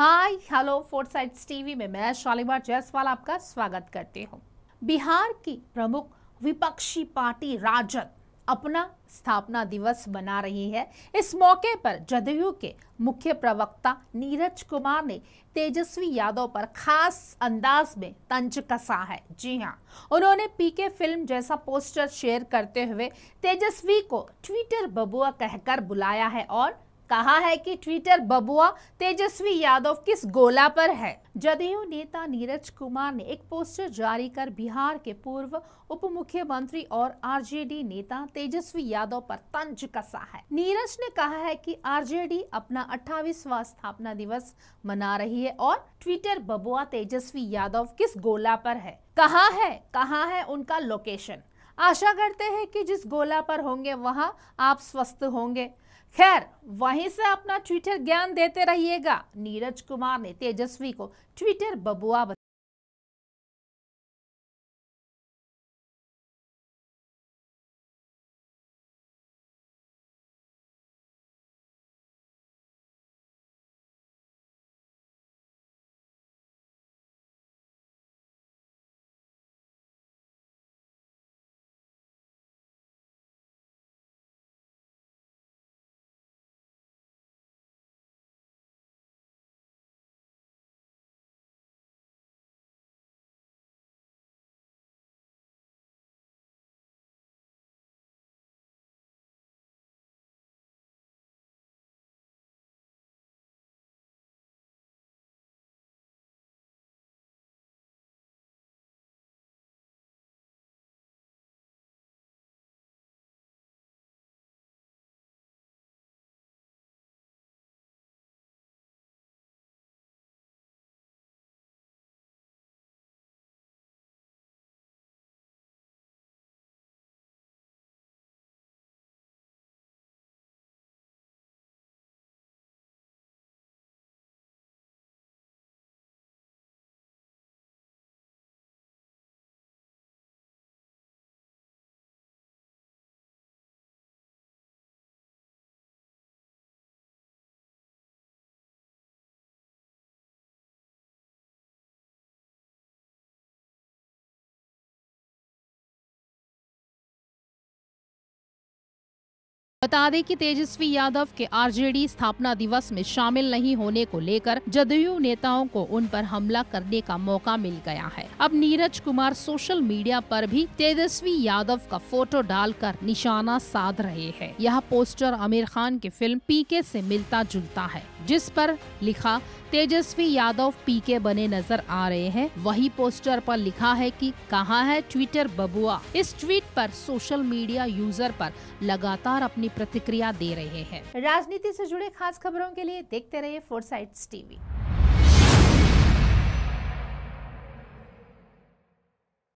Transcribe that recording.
हाय hello four sides TV में मैं शालीमार जायसवाल आपका स्वागत करती हूँ बिहार की प्रमुख विपक्षी पार्टी राजद अपना स्थापना दिवस बना रही है इस मौके पर जदयू के मुख्य प्रवक्ता नीरज कुमार ने तेजस्वी यादव पर खास अंदाज में तंज कसा है जी हाँ उन्होंने पीके फिल्म जैसा पोस्टर शेयर करते हुए तेजस्वी को ट्विटर बबुआ कहकर बुलाया है और कहा है कि ट्विटर बबुआ तेजस्वी यादव किस गोला पर है जदयू नेता नीरज कुमार ने एक पोस्टर जारी कर बिहार के पूर्व उप मुख्यमंत्री और आरजेडी नेता तेजस्वी यादव पर तंज कसा है नीरज ने कहा है कि आरजेडी अपना 28वां स्थापना दिवस मना रही है और ट्विटर बबुआ तेजस्वी यादव किस गोला पर है कहाँ है कहाँ है उनका लोकेशन आशा करते हैं कि जिस गोला पर होंगे वहाँ आप स्वस्थ होंगे खैर वहीं से अपना ट्विटर ज्ञान देते रहिएगा नीरज कुमार ने तेजस्वी को ट्विटर बबुआ बता दें कि तेजस्वी यादव के आरजेडी स्थापना दिवस में शामिल नहीं होने को लेकर जदयू नेताओं को उन पर हमला करने का मौका मिल गया है अब नीरज कुमार सोशल मीडिया पर भी तेजस्वी यादव का फोटो डालकर निशाना साध रहे हैं यह पोस्टर आमिर खान की फिल्म पीके से मिलता जुलता है जिस पर लिखा तेजस्वी यादव पीके बने नजर आ रहे हैं वही पोस्टर पर लिखा है कि कहाँ है ट्विटर बबुआ इस ट्वीट पर सोशल मीडिया यूजर पर लगातार अपनी प्रतिक्रिया दे रहे हैं राजनीति से जुड़े खास खबरों के लिए देखते रहिए फोर टीवी